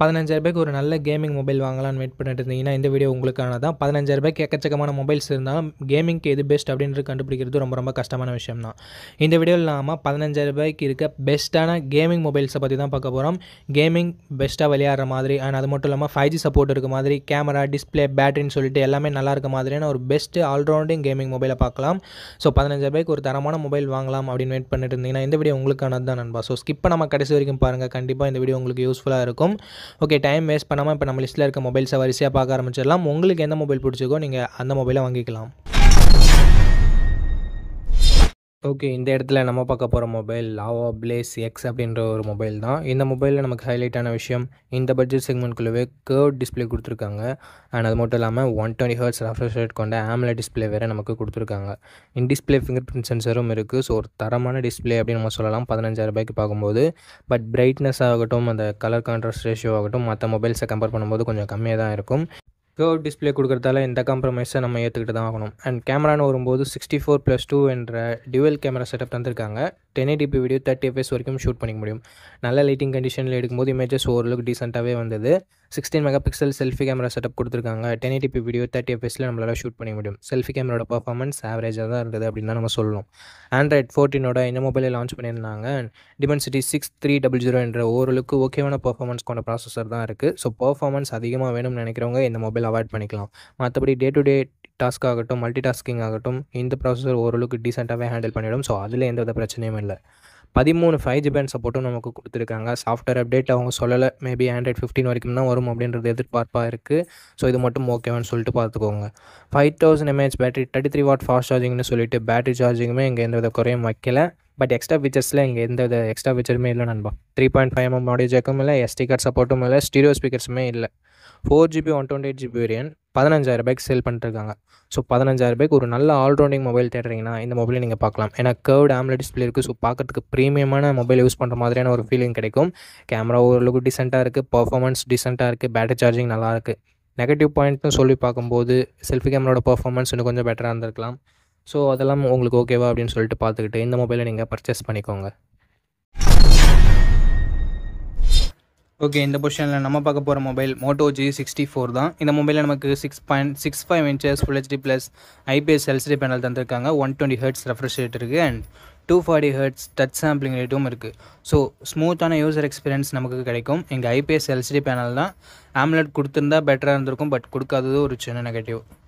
ரூபாய்க்கு ஒரு நல்ல கேமிங் மொபைல் வாங்கலாம்னு வெயிட் பண்ணிட்டு இருந்தீங்கன்னா இந்த வீடியோ உங்களுக்கான தான் பதினஞ்சாயிரரூபாய்க்கு எக்கச்சக்கமான மொபைல்ஸ் இருந்தாலும் கேமிங்க்கு எது பெஸ்ட் அப்படின்றது கண்டுபிடிக்கிறது ரொம்ப ரொம்ப கஷ்டமான விஷயம் தான் இந்த இல்லாமல் பதினஞ்சாயிரம் ரூபாய்க்கு இருக்க பெஸ்ட்டான கேமிங் மொபைல்ஸை பற்றி தான் பார்க்க போகிறோம் கேமிங் பெஸ்ட்டாக விளையாடுற மாதிரி அண்ட் அது மட்டும் இல்லாமல் ஃபைவ் ஜி சப்போர்ட் இருக்க மாதிரி கேமரா டிஸ்பிளே பேட்டரின்னு சொல்லிட்டு எல்லாமே நல்லா இருக்க மாதிரியான ஒரு பெஸ்ட்டு ஆல்ரவுண்டிங் கேமிங் மொபைலை பார்க்கலாம் ஸோ ரூபாய்க்கு ஒரு தரமான மொபைல் வாங்கலாம் அப்படின்னு வெயிட் பண்ணிட்டு இருந்தீங்கன்னா இந்த வீடியோ உங்களுக்கானது தான் நண்பா ஸோ ஸ்கிப் நம்ம கடைசி வரைக்கும் பாருங்கள் கண்டிப்பாக இந்த வீடியோ உங்களுக்கு யூஸ்ஃபுல்லாக இருக்கும் ஓகே டைம் வேஸ்ட் பண்ணாமல் இப்போ நம்ம லிஸ்ட்டில் இருக்க மொபைல்ஸை வரிசையாக பார்க்க ஆரம்பிச்சிடலாம் உங்களுக்கு எந்த மொபைல் பிடிச்சிக்கோ நீங்கள் அந்த மொபைலை வாங்கிக்கலாம் ஓகே இந்த இடத்துல நம்ம பார்க்க போகிற மொபைல் லாவா பிளேஸ் எக்ஸ் அப்படின்ற ஒரு மொபைல் தான் இந்த மொபைலில் நமக்கு ஹைலைட்டான விஷயம் இந்த பட்ஜெட் செக்மெண்ட்குள்ளவே கேர்வ் டிஸ்பிளே கொடுத்துருக்காங்க அண்ட் அது மட்டும் இல்லாமல் one twenty hertz refresh rate கொண்ட ஆம்ல டிஸ்பிளே வேறு நமக்கு கொடுத்துருக்காங்க இன் டிஸ்பிளே ஃபிங்கர் பிரிண்ட் சென்சரும் இருக்குது ஸோ ஒரு தரமான டிஸ்பிளே அப்படின்னு நம்ம சொல்லலாம் பதினஞ்சாயிரம் ரூபாய்க்கு பார்க்கும்போது பட் பிரைட்னஸ் ஆகட்டும் அந்த கலர் கான்ட்ராஸ்ட் ரேஷியோ ஆகட்டும் மற்ற மொபைல்ஸை கம்பேர் பண்ணும்போது கொஞ்சம் கம்மியாக தான் இருக்கும் கேர்வ் டிஸ்பிளே கொடுக்குறதால இந்த காம்ப்ரமைஸை நம்ம ஏற்றுக்கிட்டு தான் ஆகணும் அண்ட் கேமரான்னு வரும்போது சிக்ஸ்டி ஃபோர் ப்ளஸ் டூ என்ற டியூவல் கேமரா செட்டப் தந்திருக்காங்க ten eighty p video thirty fps வரைக்கும் ஷூட் பண்ணிக்க முடியும் நல்ல லைட்டிங் கண்டிஷனில் எடுக்கும்போது இமேஜஸ் ஓரளவுக்கு டீசெண்டாகவே வந்தது sixteen megapixel selfie camera setup கொடுத்துருக்காங்க டென் எயிட்டிபி வீடியோ தேர்ட்டி எஃப்எஸில் நம்மளால் ஷூட் பண்ணிக்க முடியும் செல்ஃபி கேமரோட பர்ஃபார்மன்ஸ் ஆவரேஜாக தான் இருந்தது அப்படின்னு தான் நம்ம சொல்லணும் ஆண்ட்ராய்ட் ஃபோர்டீனோட இந்த மொபைலை லான்ச் பண்ணியிருந்தாங்க and Dimensity six three double zero என்ற ஓரளவுக்கு ஓகேவான பர்ஃபார்மன்ஸ் கொண்ட ப்ராசஸர் தான் இருக்குது ஸோ பர்ஃபார்மன்ஸ் அதிகமாக வேணும்னு நினைக்கிறவங்க இந்த மொபைல் நீங்கள் அவாய்ட் பண்ணிக்கலாம் மற்றபடி டே டு டே டாஸ்க் ஆகட்டும் மல்டி டாஸ்கிங் ஆகட்டும் இந்த ப்ராசஸர் ஓரளவுக்கு டீசெண்டாகவே ஹேண்டில் பண்ணிடும் ஸோ அதில் எந்த வித பிரச்சனையும் இல்லை பதிமூணு ஃபைவ் ஜி பேண்ட் சப்போர்ட்டும் நமக்கு கொடுத்துருக்காங்க சாஃப்ட்வேர் அப்டேட் அவங்க சொல்லலை மேபி ஆண்ட்ராய்ட் ஃபிஃப்டின் வரைக்கும் தான் வரும் அப்படின்றது எதிர்பார்ப்பாக இருக்குது ஸோ இது மட்டும் ஓகேவான்னு சொல்லிட்டு பார்த்துக்கோங்க five thousand mAh battery thirty three watt fast சார்ஜிங்னு சொல்லிட்டு பேட்டரி சார்ஜிங்குமே இங்கே எந்த வித குறையும் வைக்கல பட் எக்ஸ்ட்ரா விச்சர்ஸில் இங்கே எந்த வித எக்ஸ்ட்ரா ஃபீச்சருமே இல்லை நண்பா three point five mm audio ஜேக்கும் இல்லை எஸ்டி கார்ட் சப்போர்ட்டும் இல்லை ஸ்டீரியோ ஸ்பீக்கர்ஸுமே இல்லை four GB one twenty eight GB variant பதினஞ்சாயிரம் ரூபாய்க்கு சேல் பண்ணிட்டுருக்காங்க ஸோ பதினஞ்சாயிரம் பைக் ஒரு நல்ல ஆல்ரவுண்டிங் மொபைல் தேடுறீங்கன்னா இந்த மொபைலை நீங்கள் பார்க்கலாம் ஏன்னா கேர்வ்டு ஆம்லெட் டிஸ்பிளே இருக்குது ஸோ பார்க்குறதுக்கு ப்ரீமியமான மொபைல் யூஸ் பண்ணுற மாதிரியான ஒரு ஃபீலிங் கிடைக்கும் கேமரா ஓரளவுக்கு டிசென்ட்டாக இருக்குது பர்ஃபார்மன்ஸ் டிசென்ட்டாக இருக்குது பேட்டரி சார்ஜிங் நல்லாயிருக்கு நெகட்டிவ் பாயிண்ட்னு சொல்லி பார்க்கும்போது செல்ஃபி கேமராவோட பர்ஃபார்மன்ஸ் இன்னும் கொஞ்சம் பெட்டராக இருந்திருக்கலாம் ஸோ அதெல்லாம் உங்களுக்கு ஓகேவா அப்படின்னு சொல்லிட்டு பார்த்துக்கிட்டு இந்த மொபைலை நீங்கள் பர்ச்சேஸ் பண்ணிக்கோங்க ஓகே இந்த பொசிஷனில் நம்ம பார்க்க போகிற mobile Moto G sixty four தான் இந்த மொபைலில் நமக்கு six point six five inches full HD plus IPS LCD panel தந்திருக்காங்க one twenty hertz refresh rate இருக்குது and two forty hertz touch sampling ரேட்டும் இருக்குது ஸோ ஸ்மூத்தான யூசர் எக்ஸ்பீரியன்ஸ் நமக்கு கிடைக்கும் எங்கள் ஐபிஎஸ் எல்சிடி பேனல் தான் ஆம்லெட் கொடுத்துருந்தா பெட்டராக இருந்திருக்கும் பட் கொடுக்காதது ஒரு சின்ன நெகட்டிவ்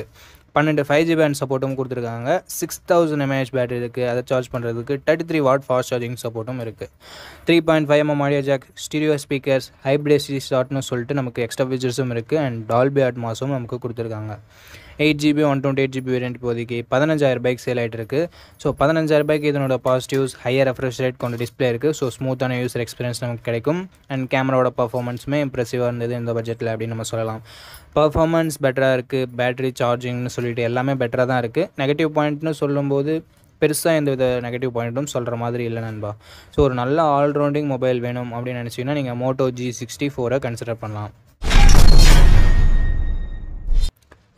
இருக்குது பன்னெண்டு ஃபைவ் ஜி பேண்ட் சப்போர்ட்டும் கொடுத்துருக்காங்க சிக்ஸ் தௌசண்ட் எம்ஏஹெச் பேட்டரி இருக்குது அதை சார்ஜ் பண்ணுறதுக்கு thirty three watt fast charging சப்போர்ட்டும் இருக்குது three point five mm audio jack stereo speakers ஹைப்ரேசி ஷாட்னு சொல்லிட்டு நமக்கு எக்ஸ்ட்ரா ஃபீச்சர்ஸும் இருக்குது அண்ட் டால்பி அட்மாஸும் நமக்கு கொடுத்துருக்காங்க eight GB one twenty eight GB variant இப்போதைக்கு பதினஞ்சாயிரம் ரூபாய்க்கு சேல் ஆகிட்டு இருக்குது ஸோ பதினஞ்சாயிரம் ரூபாய்க்கு இதனோட பாசிட்டிவ்ஸ் ஹையர் ரெஃப்ரெஷ் ரேட் கொண்ட டிஸ்பிளே இருக்குது ஸோ ஸ்மூத்தான யூசர் எக்ஸ்பீரியன்ஸ் நமக்கு கிடைக்கும் அண்ட் கேமராவோட பர்ஃபார்மன்ஸுமே இம்ப்ரெசிவாக இருந்தது இந்த பட்ஜெட்டில் அப்படின்னு நம்ம சொல்லலாம் பர்ஃபார்மன்ஸ் பெட்டராக இருக்குது பேட்டரி சார்ஜிங்னு சொல்லிட்டு எல்லாமே பெட்டராக தான் இருக்குது நெகட்டிவ் பாயிண்ட்னு சொல்லும்போது பெருசாக எந்த வித நெகட்டிவ் பாயிண்ட்டும் சொல்கிற மாதிரி இல்லை நண்பா ஸோ ஒரு நல்ல ஆல்ரவுண்டிங் மொபைல் வேணும் அப்படின்னு நினச்சிங்கன்னா நீங்கள் மோட்டோ ஜி சிக்ஸ்டி ஃபோரை கன்சிடர் பண்ணலாம்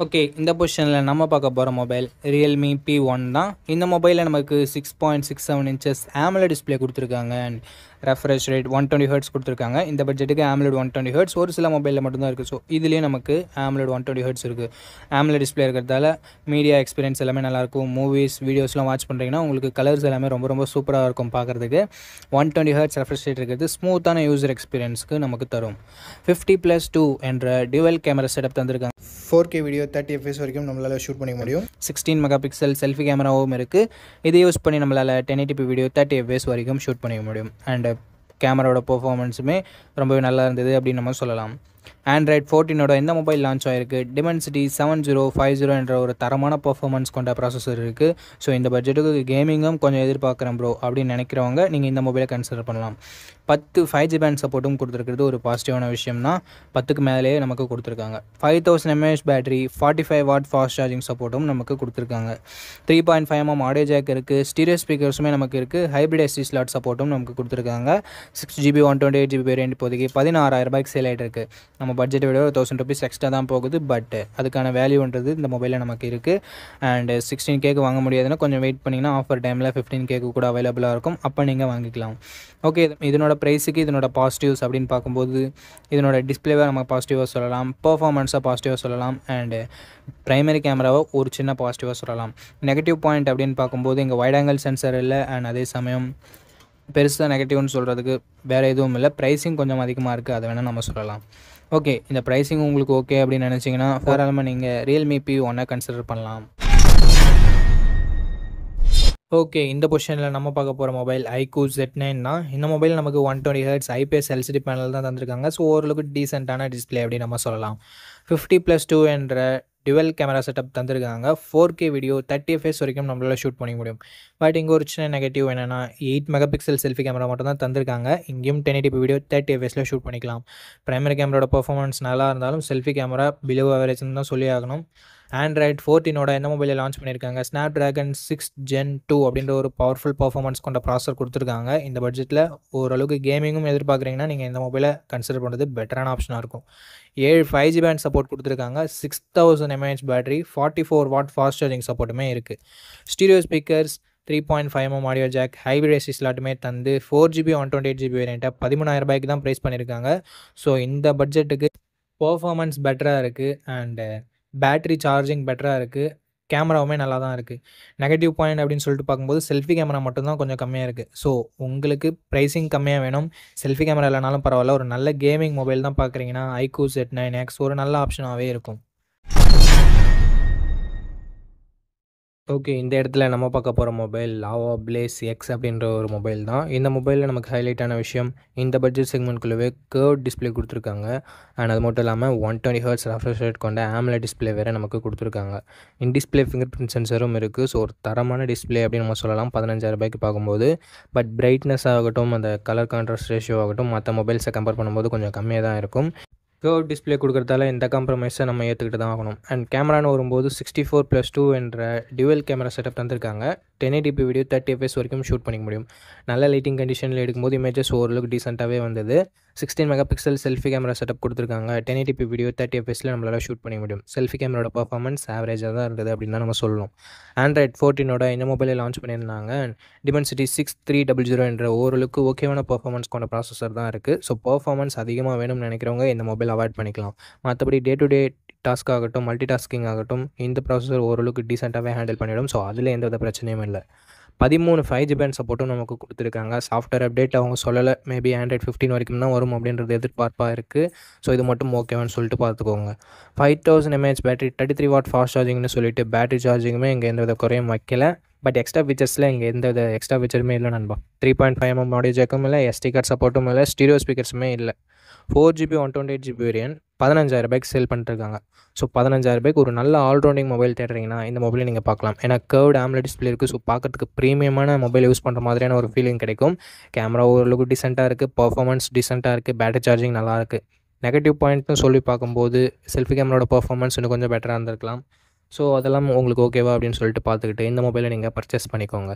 ஓகே இந்த பொசிஷனில் நம்ம பார்க்க போகிற மொபைல் ரியல்மி பி ஒன் தான் இந்த மொபைலில் நமக்கு six point six seven inches AMOLED display கொடுத்துருக்காங்க and refresh rate one twenty hertz கொடுத்துருக்காங்க இந்த பட்ஜெட்டுக்கு ஆம்லெட் ஒன் டுவெண்ட்டி ஹர்ட்ஸ் ஒரு சில மொபைலில் மட்டும்தான் இருக்குது ஸோ இதுலேயே நமக்கு ஆம்லெட் ஒன் டுவெண்ட்டி ஹர்ட்ஸ் இருக்குது ஆம்லெட் டிஸ்பிளே இருக்கிறதால மீடியா எக்ஸ்பீரியன்ஸ் எல்லாமே நல்லாயிருக்கும் மூவிஸ் வீடியோஸ்லாம் வாட்ச் பண்ணுறீங்கன்னா உங்களுக்கு கலர்ஸ் எல்லாமே ரொம்ப ரொம்ப சூப்பராக இருக்கும் பார்க்குறதுக்கு one twenty hertz refresh rate இருக்கிறது ஸ்மூத்தான யூசர் எக்ஸ்பீரியன்ஸுக்கு நமக்கு தரும் ஃபிஃப்டி ப்ளஸ் டூ என்ற டியூவல் கேமரா செட்டப் தந்திருக்காங்க four K video thirty fps வரைக்கும் நம்மளால் ஷூட் பண்ணிக்க முடியும் சிக்ஸ்டீன் மெகா பிக்சல் செல்ஃபி கேமராவும் இருக்குது இதை யூஸ் பண்ணி நம்மளால் ten eighty p video thirty fps வரைக்கும் ஷூட் பண்ணிக்க முடியும் அண்ட் கேமராவோட பர்ஃபார்மன்ஸுமே ரொம்பவே நல்லா இருந்தது அப்படின்னு நம்ம சொல்லலாம் ஆண்ட்ராய்ட் ஃபோர்டீனோட எந்த மொபைல் லான்ச் ஆயிருக்கு Dimensity seven zero five zero என்ற ஒரு தரமான பர்ஃபார்மன்ஸ் கொண்ட ப்ராசஸர் இருக்குது ஸோ இந்த பட்ஜெட்டுக்கு கேமிங்கும் கொஞ்சம் எதிர்பார்க்குறேன் ப்ரோ அப்படின்னு நினைக்கிறவங்க நீங்கள் இந்த மொபைலை கன்சிடர் பண்ணலாம் பத்து ஃபைவ் ஜி பேண்ட் சப்போர்ட்டும் கொடுத்துருக்கிறது ஒரு பாசிட்டிவான விஷயம்னா பத்துக்கு மேலேயே நமக்கு கொடுத்துருக்காங்க five thousand mAh battery forty five watt fast charging சப்போர்ட்டும் நமக்கு கொடுத்துருக்காங்க three point five mm audio jack இருக்குது ஸ்டீரியோ ஸ்பீக்கர்ஸுமே நமக்கு இருக்குது ஹைப்ரிட் எஸ்டி ஸ்லாட் சப்போர்ட்டும் நமக்கு கொடுத்துருக்காங்க six GB one twenty eight GB variant இப்போதைக்கு பதினாறாயிரம் ரூபாய்க்கு சேல் ஆகிட்டு இருக்குது நம்ம பட்ஜெட்டை விட ஒரு தௌசண்ட் ருபீஸ் எக்ஸ்ட்ரா தான் போகுது பட் அதுக்கான வேல்யூன்றது இந்த மொபைலில் நமக்கு இருக்குது அண்ட் சிக்ஸ்டீன் கேக்கு வாங்க முடியாதுன்னா கொஞ்சம் வெயிட் பண்ணிங்கன்னா ஆஃபர் டைமில் ஃபிஃப்டீன் கேக்கு கூட அவைலபிளாக இருக்கும் அப்போ நீங்கள் வாங்கிக்கலாம் ஓகே இதனோட ப்ரைஸுக்கு இதனோட பாசிட்டிவ்ஸ் அப்படின்னு பார்க்கும்போது இதனோட டிஸ்பிளேவாக நம்ம பாசிட்டிவாக சொல்லலாம் பர்ஃபார்மன்ஸாக பாசிட்டிவாக சொல்லலாம் அண்டு ப்ரைமரி கேமராவை ஒரு சின்ன பாசிட்டிவாக சொல்லலாம் நெகட்டிவ் பாயிண்ட் அப்படின்னு பார்க்கும்போது இங்கே வைட் ஆங்கிள் சென்சர் இல்லை அண்ட் அதே சமயம் பெருசாக நெகட்டிவ்னு சொல்கிறதுக்கு வேறு எதுவும் இல்லை ப்ரைஸிங் கொஞ்சம் அதிகமாக இருக்குது அதை வேணால் நம்ம சொல்லலாம் ஓகே இந்த ப்ரைஸிங் உங்களுக்கு ஓகே அப்படின்னு நினச்சிங்கன்னா தாராளமாக நீங்கள் ரியல்மி பி ஒன்றை கன்சிடர் பண்ணலாம் ஓகே இந்த பொசிஷனில் நம்ம பார்க்க போகிற மொபைல் ஐக்கூ செட் நைன் தான் இந்த மொபைல் நமக்கு one twenty hertz IPS LCD panel தான் தந்திருக்காங்க ஸோ ஓரளவுக்கு டீசெண்டான டிஸ்பிளே அப்படின்னு நம்ம சொல்லலாம் ஃபிஃப்டி ப்ளஸ் டூ என்ற டுவெல் கேமரா செட்டப் தந்திருக்காங்க four K video thirty fps வரைக்கும் நம்மளால் ஷூட் பண்ணிக்க முடியும் பட் இங்கே ஒரு சின்ன நெகட்டிவ் என்னென்னா eight megapixel selfie camera மட்டும் தான் தந்திருக்காங்க இங்கேயும் டென் எயிட்டி வீடியோ தேர்ட்டி எஃப்எஸில் ஷூட் பண்ணிக்கலாம் ப்ரைமரி கேமராட பர்ஃபார்மன்ஸ் நல்லா இருந்தாலும் செல்ஃபி கேமரா பிலோ அவரேஜ்னு தான் சொல்லி ஆகணும் ஆண்ட்ராய்ட் ஃபோர்டீனோட எந்த மொபைலில் லான்ச் பண்ணியிருக்காங்க Snapdragon six gen two அப்படின்ற ஒரு பவர்ஃபுல் பர்ஃபார்மன்ஸ் கொண்ட ப்ராசர் கொடுத்துருக்காங்க இந்த பட்ஜெட்டில் ஓரளவுக்கு கேமிங்கும் எதிர்பார்க்குறீங்கன்னா நீங்கள் இந்த மொபைலை கன்சிடர் பண்ணுறது பெட்டரான ஆப்ஷனாக இருக்கும் ஏழு ஃபைவ் ஜி பேண்ட் சப்போர்ட் கொடுத்துருக்காங்க six thousand mAh battery forty four watt fast charging சப்போர்ட்டுமே இருக்குது stereo speakers three point five m audio jack hybrid SD ஸ்லாட்டுமே தந்து four GB one twenty eight GB வேரியண்ட்டை பதிமூணாயிரம் ரூபாய்க்கு தான் ப்ரைஸ் பண்ணியிருக்காங்க ஸோ இந்த பட்ஜெட்டுக்கு பர்ஃபார்மன்ஸ் பெட்டராக இருக்குது அண்டு பேட்ரி சார்ஜிங் பெட்டராக இருக்குது கேமராவுமே நல்லா தான் இருக்குது நெகட்டிவ் பாயிண்ட் அப்படின்னு சொல்லிட்டு பார்க்கும்போது செல்ஃபி கேமரா மட்டும்தான் கொஞ்சம் கம்மியாக இருக்குது ஸோ உங்களுக்கு ப்ரைஸிங் கம்மியாக வேணும் செல்ஃபி கேமரா இல்லைனாலும் பரவாயில்ல ஒரு நல்ல கேமிங் மொபைல் தான் பார்க்குறீங்கன்னா ஐக்கூ செட் நைன் எக்ஸ் ஒரு நல்ல ஆப்ஷனாகவே இருக்கும் ஓகே இந்த இடத்துல நம்ம பார்க்க போகிற மொபைல் லாவா பிளேஸ் எக்ஸ் அப்படின்ற ஒரு மொபைல் தான் இந்த மொபைலில் நமக்கு ஹைலைட்டான விஷயம் இந்த பட்ஜெட் செக்மெண்ட்குள்ளவே கேர்ட் டிஸ்பிளே கொடுத்துருக்காங்க அண்ட் அது மட்டும் இல்லாமல் one twenty hertz refresh rate கொண்ட ஆம்ல டிஸ்பிளே வேறு நமக்கு கொடுத்துருக்காங்க இன் டிஸ்பிளே ஃபிங்கர் பிரிண்ட் சென்சரும் இருக்குது ஸோ ஒரு தரமான டிஸ்பிளே அப்படின்னு நம்ம சொல்லலாம் பதினஞ்சாயிரம் ரூபாய்க்கு பார்க்கும்போது பட் பிரைட்னஸ் ஆகட்டும் அந்த கலர் கான்ட்ராஸ்ட் ரேஷியோ ஆகட்டும் மற்ற மொபைல்ஸை கம்பேர் பண்ணும்போது கொஞ்சம் கம்மியாக தான் இருக்கும் கேர்வ் டிஸ்பிளே கொடுக்குறதால இந்த காம்ப்ரமைஸை நம்ம ஏற்றுக்கிட்டு தான் ஆகணும் அண்ட் கேமரான்னு வரும்போது சிக்ஸ்டி ஃபோர் ப்ளஸ் டூ என்ற டியூவல் கேமரா செட்டப் தந்திருக்காங்க ten eighty p video thirty fps வரைக்கும் ஷூட் பண்ணிக்க முடியும் நல்ல லைட்டிங் கண்டிஷனில் எடுக்கும்போது இமேஜஸ் ஓரளவுக்கு டீசெண்டாகவே வந்தது sixteen megapixel selfie camera setup கொடுத்துருக்காங்க டென் எயிட்டிபி வீடியோ தேர்ட்டி எஃப்எஸில் நம்மளால் ஷூட் பண்ணிக்க முடியும் செல்ஃபி கேமரோட பர்ஃபார்மன்ஸ் ஆவரேஜாக தான் இருந்தது அப்படின்னு தான் நம்ம சொல்லணும் ஆண்ட்ராய்ட் ஃபோர்டீனோட இந்த மொபைலை லான்ச் பண்ணியிருந்தாங்க Dimensity six three double zero என்ற ஓரளவுக்கு ஓகேவான பர்ஃபார்மன்ஸ் கொண்ட ப்ராசஸர் தான் இருக்குது ஸோ பர்ஃபார்மன்ஸ் அதிகமாக வேணும்னு நினைக்கிறவங்க இந்த மொபைல் அவாய்ட் பண்ணிக்கலாம் மற்றபடி டே டு டே டாஸ்க் ஆகட்டும் மல்டி டாஸ்கிங் ஆகட்டும் இந்த ப்ராசஸர் ஓரளவுக்கு டீசெண்டாகவே ஹேண்டில் பண்ணிவிடும் ஸோ அதில் எந்த வித பிரச்சனையும் இல்லை பதிமூணு ஃபைவ் ஜி பேண்ட் சப்போர்ட்டும் நமக்கு கொடுத்துருக்காங்க சாஃப்ட்வேர் அப்டேட் அவங்க சொல்லலை மேபி ஆண்ட்ராய்ட் ஃபிஃப்டின் வரைக்கும் தான் வரும் அப்படின்றது எதிர்பார்ப்பாக இருக்குது ஸோ இது மட்டும் ஓகேவான்னு சொல்லிட்டு பார்த்துக்கோங்க five thousand mAh battery thirty three watt fast சார்ஜிங்னு சொல்லிட்டு பேட்டரி சார்ஜிங்குமே இங்கே எந்த வித குறையும் வைக்கல பட் எக்ஸ்ட்ரா ஃபீச்சர்ஸில் இங்கே எந்த வித எக்ஸ்ட்ரா ஃபீச்சருமே இல்லை நண்பா three point five mm audio ஜெக்கும் இல்லை எஸ்டி கார்ட் சப்போர்ட்டும் இல்லை ஸ்டீரியோ ஸ்பீக்கர்ஸுமே இல்லை four GB one twenty eight GB variant பதினஞ்சாயிரம் ரூபாய்க்கு சேல் பண்ணிட்டுருக்காங்க ஸோ பதினஞ்சாயிரம் ரூபாய்க்கு ஒரு நல்ல ஆல்ரவுண்டிங் மொபைல் தேடுறீங்கன்னா இந்த மொபைலை நீங்கள் பார்க்கலாம் ஏன்னா கேர்வ்டு ஆம்லெட் டிஸ்பிளே இருக்குது ஸோ பார்க்கறதுக்கு ப்ரீமியமான மொபைல் யூஸ் பண்ணுற மாதிரியான ஒரு ஃபீலிங் கிடைக்கும் கேமரா ஓரளவுக்கு டிசென்ட்டாக இருக்குது பர்ஃபார்மன்ஸ் டிசென்ட்டாக இருக்குது பேட்டரி சார்ஜிங் நல்லா இருக்குது நெகட்டிவ் பாயிண்ட்னு சொல்லி பார்க்கும்போது செல்ஃபி கேமராட பர்ஃபார்மன்ஸ் இன்னும் கொஞ்சம் பெட்டராக இருந்திருக்கலாம் ஸோ அதெல்லாம் உங்களுக்கு ஓகேவா அப்படின்னு சொல்லிட்டு பார்த்துக்கிட்டு இந்த மொபைலை நீங்கள் பர்ச்சேஸ் பண்ணிக்கோங்க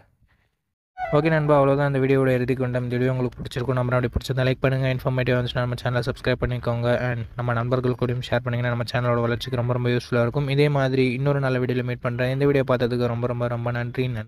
ஓகே நண்பா அவ்வளோதான் அந்த வீடியோட எழுதி கொண்ட இந்த வீடியோ உங்களுக்கு பிடிச்சிருக்கும் நம்ம அப்படி பிடிச்சிருந்தா லைக் பண்ணுங்கள் இன்ஃபார்மேட்டிவ் வந்துச்சுன்னா நம்ம சேனலை சப்ஸ்கிரைப் பண்ணிக்கோங்க அண்ட் நம்ம நண்பர்கள் கூடயும் ஷேர் பண்ணிங்கன்னா நம்ம சேனலோட வளர்ச்சிக்கு ரொம்ப ரொம்ப யூஸ்ஃபுல்லாக இருக்கும் இதே மாதிரி இன்னொரு நல்ல வீடியோவில் மீட் பண்ணுறேன் இந்த வீடியோ பார்த்ததுக்கு ரொம்ப ரொம்ப ரொம்ப நன்றி